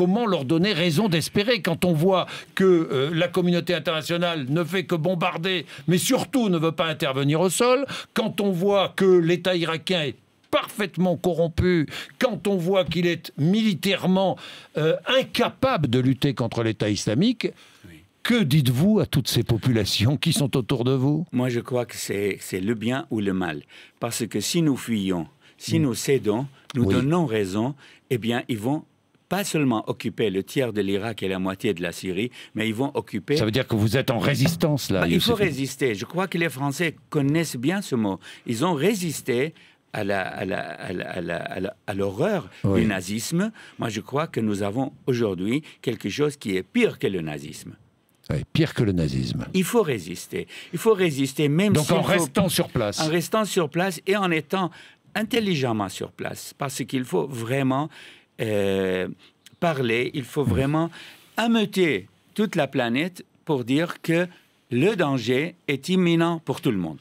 comment leur donner raison d'espérer quand on voit que euh, la communauté internationale ne fait que bombarder, mais surtout ne veut pas intervenir au sol, quand on voit que l'État irakien est parfaitement corrompu, quand on voit qu'il est militairement euh, incapable de lutter contre l'État islamique, que dites-vous à toutes ces populations qui sont autour de vous Moi, je crois que c'est le bien ou le mal. Parce que si nous fuyons, si mm. nous cédons, nous donnons raison, eh bien, ils vont pas seulement occuper le tiers de l'Irak et la moitié de la Syrie, mais ils vont occuper... Ça veut dire que vous êtes en résistance, là. Bah, il faut résister. Je crois que les Français connaissent bien ce mot. Ils ont résisté à l'horreur du nazisme. Moi, je crois que nous avons aujourd'hui quelque chose qui est pire que le nazisme. Oui, pire que le nazisme. Il faut résister. Il faut résister même Donc en restant sur place. En restant sur place et en étant intelligemment sur place. Parce qu'il faut vraiment euh, parler, il faut mhm. vraiment ameuter toute la planète pour dire que le danger est imminent pour tout le monde.